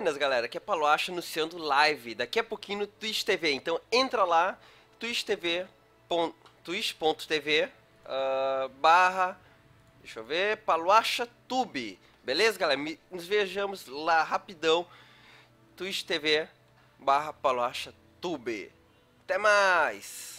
semanas, galera, que a é Paloacha anunciando live, daqui a pouquinho no Twitch TV. Então entra lá, twitch.tv, twitch.tv, uh, ah, barra, deixa eu ver, Paloacha Tube. Beleza, galera? Me, nos vejamos lá rapidão, twitch.tv, barra Paloacha Tube. Até mais!